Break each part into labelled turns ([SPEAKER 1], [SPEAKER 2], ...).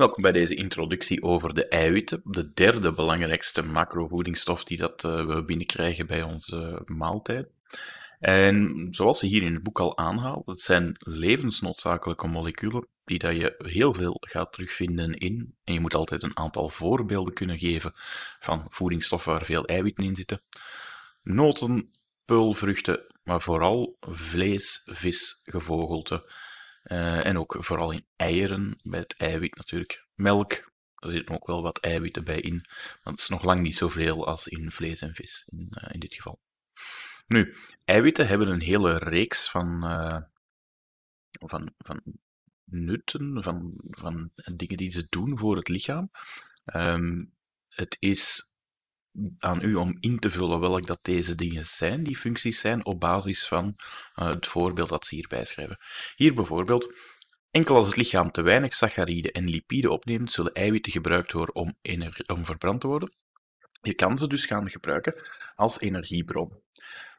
[SPEAKER 1] Welkom bij deze introductie over de eiwitten, de derde belangrijkste macrovoedingsstof die dat, eh, we binnenkrijgen bij onze eh, maaltijd. En zoals ze hier in het boek al aanhaalt, het zijn levensnoodzakelijke moleculen die dat je heel veel gaat terugvinden in. En je moet altijd een aantal voorbeelden kunnen geven van voedingsstoffen waar veel eiwitten in zitten. Noten, peulvruchten, maar vooral vlees, vis, gevogelte eh, en ook vooral in eieren, bij het eiwit natuurlijk. Melk, daar zit ook wel wat eiwitten bij in. want het is nog lang niet zoveel als in vlees en vis in, eh, in dit geval. Nu, eiwitten hebben een hele reeks van, eh, van, van nutten, van, van dingen die ze doen voor het lichaam. Ehm, het is aan u om in te vullen welk dat deze dingen zijn, die functies zijn, op basis van eh, het voorbeeld dat ze hierbij schrijven. Hier bijvoorbeeld, enkel als het lichaam te weinig saccharide en lipide opneemt, zullen eiwitten gebruikt worden om, om verbrand te worden. Je kan ze dus gaan gebruiken als energiebron.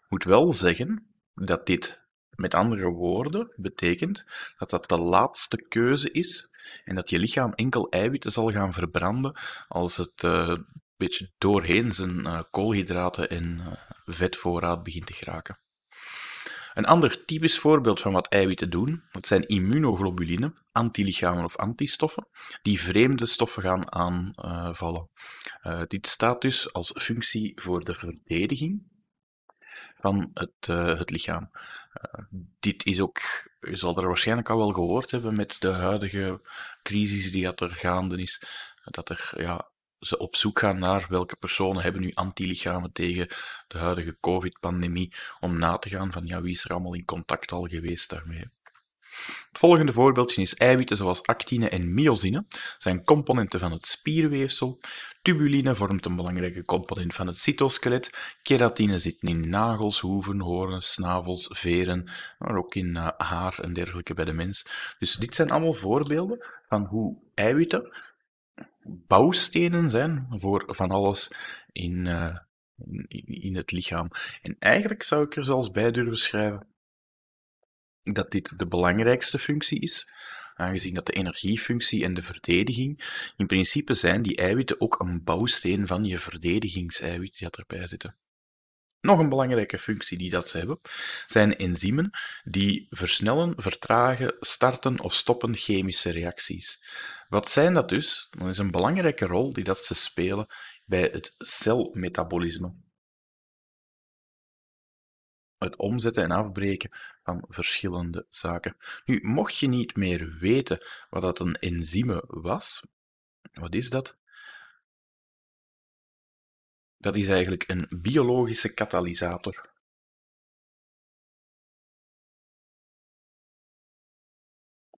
[SPEAKER 1] Moet wel zeggen dat dit met andere woorden betekent dat dat de laatste keuze is en dat je lichaam enkel eiwitten zal gaan verbranden als het eh, doorheen zijn eh, koolhydraten en eh, vetvoorraad begint te geraken. Een ander typisch voorbeeld van wat eiwitten doen, dat zijn immunoglobuline, antilichamen of antistoffen, die vreemde stoffen gaan aanvallen. Eh, dit staat dus als functie voor de verdediging van het, het lichaam. dit is ook, u zal er waarschijnlijk al wel gehoord hebben met de huidige crisis die er gaande is, dat er ja, ze op zoek gaan naar welke personen hebben nu antilichamen tegen de huidige COVID-pandemie, om na te gaan van ja, wie is er allemaal in contact al geweest daarmee. Het volgende voorbeeldje is eiwitten zoals actine en myosine, zijn componenten van het spierweefsel. Tubuline vormt een belangrijke component van het cytoskelet. Keratine zit in nagels, hoeven, horen, snavels, veren, maar ook in eh, haar en dergelijke bij de mens. Dus dit zijn allemaal voorbeelden van hoe eiwitten bouwstenen zijn voor van alles eh, in, in, het lichaam. En eigenlijk zou ik er zelfs bij durven schrijven dat dit de belangrijkste functie is, aangezien dat de energiefunctie en de verdediging, in principe zijn die eiwitten ook een bouwsteen van je verdedigingseiwit die dat erbij zitten. Nog een belangrijke functie die dat ze hebben, zijn enzymen die versnellen, vertragen, starten of stoppen chemische reacties. Wat zijn dat dus? Dat is een belangrijke rol die dat ze spelen bij het celmetabolisme. Het omzetten en afbreken van verschillende zaken. Nu, mocht je niet meer weten wat dat een enzyme was, wat is dat? Dat
[SPEAKER 2] is eigenlijk een biologische katalysator.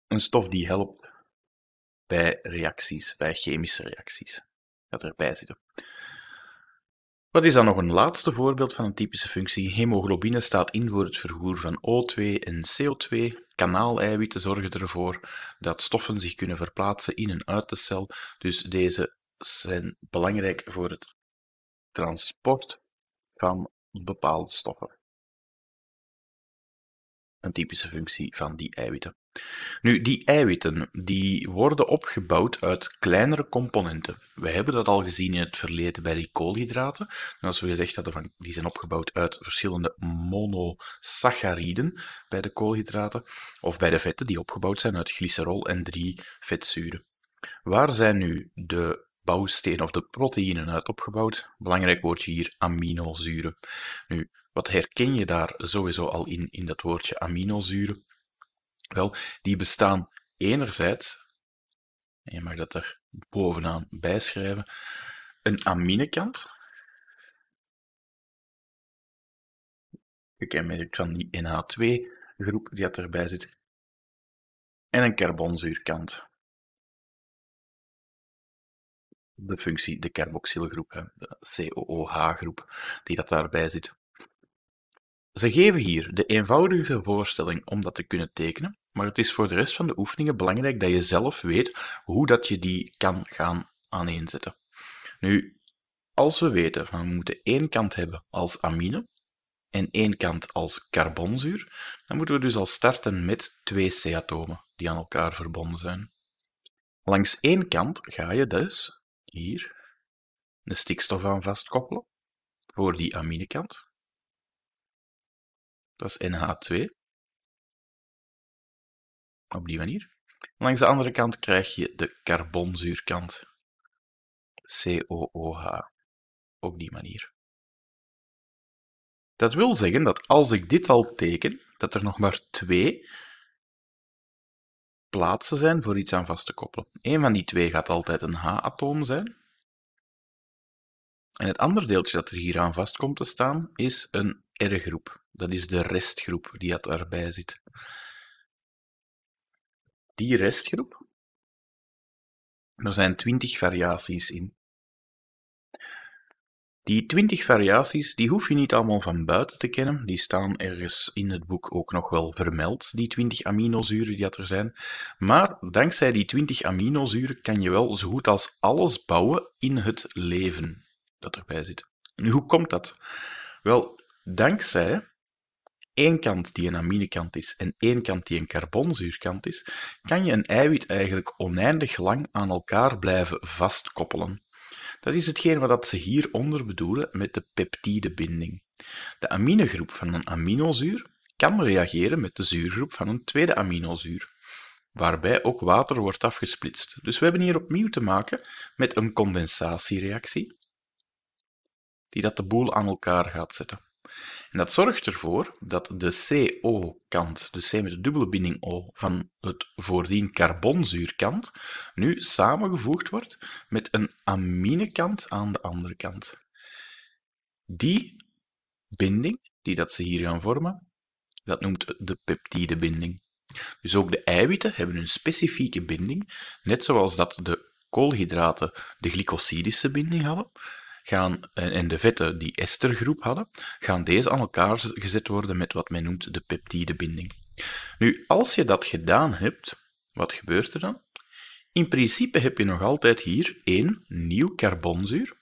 [SPEAKER 2] Een stof die helpt bij
[SPEAKER 1] reacties, bij chemische reacties. Dat erbij zitten. Wat is dan nog een laatste voorbeeld van een typische functie? Hemoglobine staat in voor het vervoer van O2 en CO2. Kanaaleiwitten zorgen ervoor dat stoffen zich kunnen verplaatsen in en uit de cel. Dus deze zijn belangrijk voor het
[SPEAKER 2] transport van bepaalde stoffen.
[SPEAKER 1] Een typische functie van die eiwitten. Nu, die eiwitten, die worden opgebouwd uit kleinere componenten. We hebben dat al gezien in het verleden bij die koolhydraten. als we gezegd hadden, van, die zijn opgebouwd uit verschillende monosacchariden bij de koolhydraten, of bij de vetten, die opgebouwd zijn uit glycerol en drie vetzuren. Waar zijn nu de bouwstenen of de proteïnen uit opgebouwd? Belangrijk woordje hier, aminozuren. Nu, wat herken je daar sowieso al in, in dat woordje aminozuren? Wel, die bestaan enerzijds, en je mag dat er bovenaan bijschrijven, een aminekant.
[SPEAKER 2] het van die NH2-groep die dat erbij zit. En een carbonzuurkant. De functie, de carboxylgroep, de COOH-groep
[SPEAKER 1] die dat daarbij zit. Ze geven hier de eenvoudigste voorstelling om dat te kunnen tekenen, maar het is voor de rest van de oefeningen belangrijk dat je zelf weet hoe dat je die kan gaan aaneenzetten. Nu, als we weten van we moeten één kant hebben als amine en één kant als carbonzuur, dan moeten we dus al starten met twee C-atomen die aan elkaar verbonden zijn. Langs één kant ga je dus hier de stikstof aan vastkoppelen voor die aminekant dat is NH2.
[SPEAKER 2] Op die manier. Langs de andere kant krijg je de carbonzuurkant. COOH. Op die manier. Dat wil zeggen dat als ik dit al teken, dat er nog maar twee plaatsen zijn voor iets aan vast te koppelen. Eén
[SPEAKER 1] van die twee gaat altijd een H-atoom zijn. En het andere deeltje dat er hier aan vast komt te staan, is een R-groep. Dat is de restgroep die dat daarbij zit. Die restgroep, er zijn 20 variaties in. Die 20 variaties, die hoef je niet allemaal van buiten te kennen. Die staan ergens in het boek ook nog wel vermeld, die 20 aminozuren die er zijn. Maar dankzij die 20 aminozuren kan je wel zo goed als alles bouwen in het leven dat erbij zit. Nu, hoe komt dat? Wel, Dankzij één kant die een aminekant is en één kant die een carbonzuurkant is, kan je een eiwit eigenlijk oneindig lang aan elkaar blijven vastkoppelen. Dat is hetgeen wat ze hieronder bedoelen met de peptidebinding. De aminegroep van een aminozuur kan reageren met de zuurgroep van een tweede aminozuur, waarbij ook water wordt afgesplitst. Dus we hebben hier opnieuw te maken met een condensatiereactie, die dat de boel aan elkaar gaat zetten. En dat zorgt ervoor dat de CO-kant, de C met de dubbele binding O, van het voordien carbonzuurkant, nu samengevoegd wordt met een aminekant aan de andere kant. Die binding, die dat ze hier gaan vormen, dat noemt de peptidebinding. Dus ook de eiwitten hebben een specifieke binding, net zoals dat de koolhydraten de glycosidische binding hadden, gaan, eh, in de vetten die estergroep hadden, gaan deze aan elkaar gezet worden met wat men noemt de peptidebinding. Nu, als je dat gedaan hebt, wat gebeurt er dan? In principe heb je nog altijd hier één nieuw carbonzuur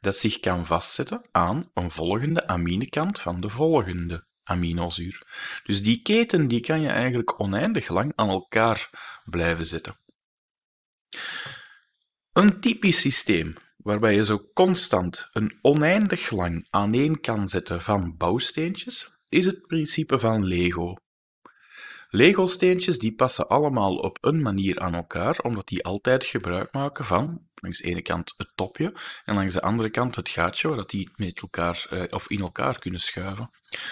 [SPEAKER 1] dat zich kan vastzetten aan een volgende aminekant van de volgende aminozuur. Dus die keten die kan je eigenlijk oneindig lang aan elkaar blijven zetten. Een typisch systeem waarbij je zo constant een oneindig lang aaneen kan zetten van bouwsteentjes, is het principe van Lego. Lego-steentjes die passen allemaal op een manier aan elkaar, omdat die altijd gebruik maken van langs de ene kant het topje en langs de andere kant het gaatje, waar die met elkaar eh, of in elkaar kunnen schuiven.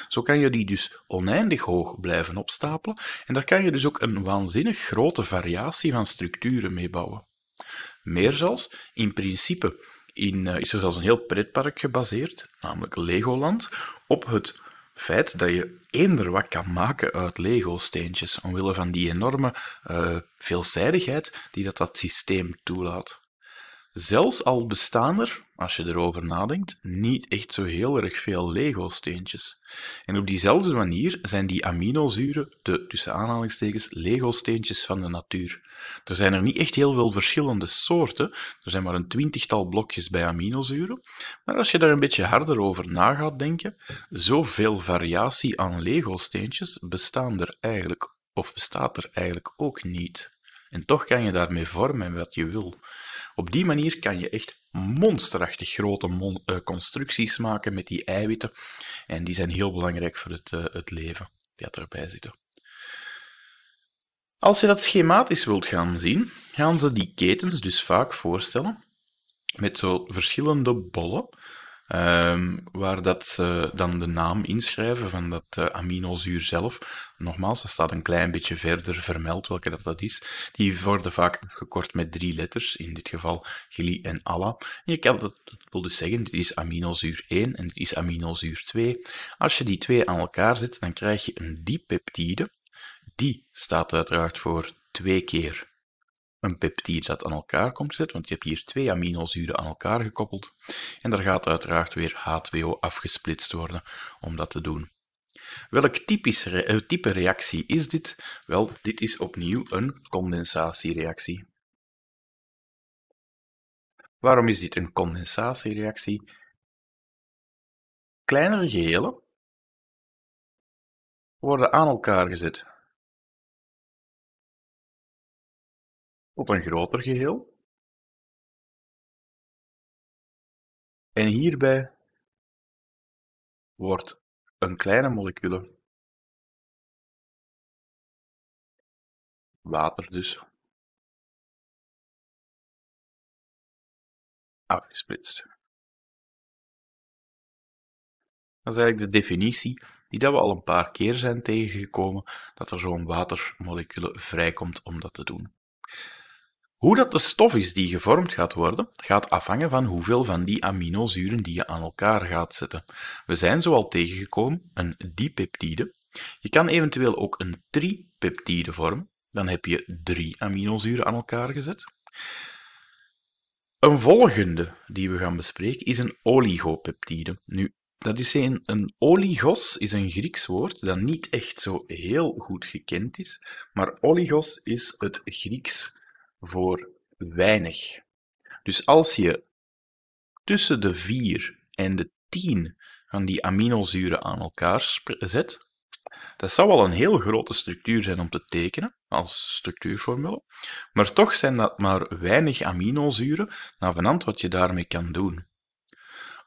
[SPEAKER 1] Zo kan je die dus oneindig hoog blijven opstapelen en daar kan je dus ook een waanzinnig grote variatie van structuren mee bouwen. Meer zelfs, in principe in, eh, is er zelfs een heel pretpark gebaseerd, namelijk Legoland, op het feit dat je eender wat kan maken uit Lego-steentjes, omwille van die enorme eh, veelzijdigheid die dat, dat systeem toelaat. Zelfs al bestaan er, als je erover nadenkt, niet echt zo heel erg veel Lego-steentjes. En op diezelfde manier zijn die aminozuren de, tussen aanhalingstekens, Lego-steentjes van de natuur. Er zijn er niet echt heel veel verschillende soorten, er zijn maar een twintigtal blokjes bij aminozuren. Maar als je daar een beetje harder over na gaat denken, zoveel variatie aan Lego-steentjes bestaan er eigenlijk, of bestaat er eigenlijk ook niet. En toch kan je daarmee vormen wat je wil. Op die manier kan je echt monsterachtig grote eh, constructies maken met die eiwitten. En die zijn heel belangrijk voor het, eh, het leven dat erbij zitten. Als je dat schematisch wilt gaan zien, gaan ze die ketens dus vaak voorstellen met zo verschillende bollen Um, waar dat ze dan de naam inschrijven van dat eh, aminozuur zelf. Nogmaals, dat staat een klein beetje verder vermeld welke dat, dat is. Die worden vaak gekort met drie letters, in dit geval Gly en alla. En je kan dat, dat wil dus zeggen, dit is aminozuur 1 en dit is aminozuur 2. Als je die twee aan elkaar zet, dan krijg je een dipeptide. Die staat uiteraard voor twee keer een peptide dat aan elkaar komt te zitten, want je hebt hier twee aminozuren aan elkaar gekoppeld. En daar gaat uiteraard weer H2O afgesplitst worden om dat te doen. Welk typisch eh, type reactie is dit? Wel, dit is opnieuw een condensatiereactie.
[SPEAKER 2] Waarom is dit een condensatiereactie? Kleinere gehelen worden aan elkaar gezet. tot een groter geheel, en hierbij wordt een kleine molecule water dus afgesplitst.
[SPEAKER 1] Dat is eigenlijk de definitie die dat we al een paar keer zijn tegengekomen, dat er zo'n watermolecule vrijkomt om dat te doen. Hoe dat de stof is die gevormd gaat worden, gaat afhangen van hoeveel van die aminozuren die je aan elkaar gaat zetten. We zijn zoal tegengekomen een dipeptide. Je kan eventueel ook een tripeptide vormen. Dan heb je drie aminozuren aan elkaar gezet. Een volgende die we gaan bespreken is een oligopeptide. Nu, dat is een, een oligos is een Grieks woord dat niet echt zo heel goed gekend is, maar oligos is het Grieks voor weinig. Dus als je tussen de 4 en de 10 van die aminozuren aan elkaar zet, dat zou wel een heel grote structuur zijn om te tekenen als structuurformule, maar toch zijn dat maar weinig aminozuren navenant wat je daarmee kan doen.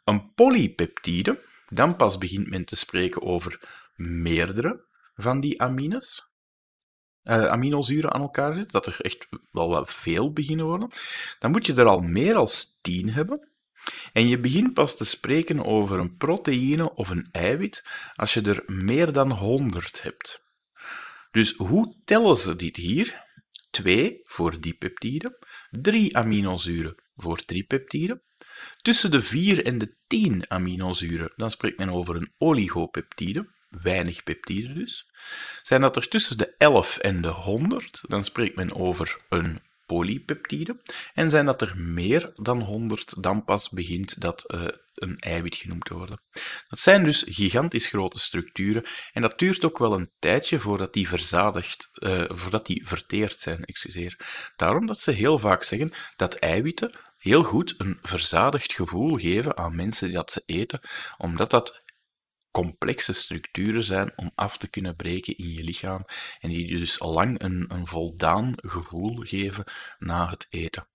[SPEAKER 1] Een polypeptide, dan pas begint men te spreken over meerdere van die amines, eh, aminozuren aan elkaar zitten, dat er echt wel wat veel beginnen worden, dan moet je er al meer als 10 hebben. En je begint pas te spreken over een proteïne of een eiwit als je er meer dan 100 hebt. Dus hoe tellen ze dit hier? 2 voor dipeptiden, 3 aminozuren voor tripeptide. tussen de 4 en de 10 aminozuren, dan spreekt men over een oligopeptide, weinig peptiden dus. Zijn dat er tussen de 11 en de 100, dan spreekt men over een polypeptide. En zijn dat er meer dan 100, dan pas begint dat eh, een eiwit genoemd te worden. Dat zijn dus gigantisch grote structuren en dat duurt ook wel een tijdje voordat die verzadigd, eh, voordat die verteerd zijn, excuseer. Daarom dat ze heel vaak zeggen dat eiwitten heel goed een verzadigd gevoel geven aan mensen die dat ze eten, omdat dat complexe structuren zijn om af te kunnen breken in je lichaam en die je dus lang een, een voldaan gevoel geven na het eten.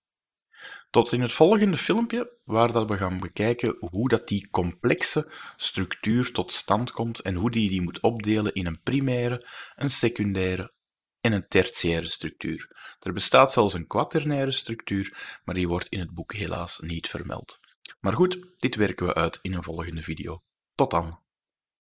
[SPEAKER 1] Tot in het volgende filmpje, waar dat we gaan bekijken hoe dat die complexe structuur tot stand komt en hoe die die moet opdelen in een primaire, een secundaire en een tertiaire structuur. Er bestaat zelfs een quaternaire structuur, maar die wordt in het boek helaas niet vermeld. Maar goed, dit werken we uit in een
[SPEAKER 2] volgende video. Tot dan!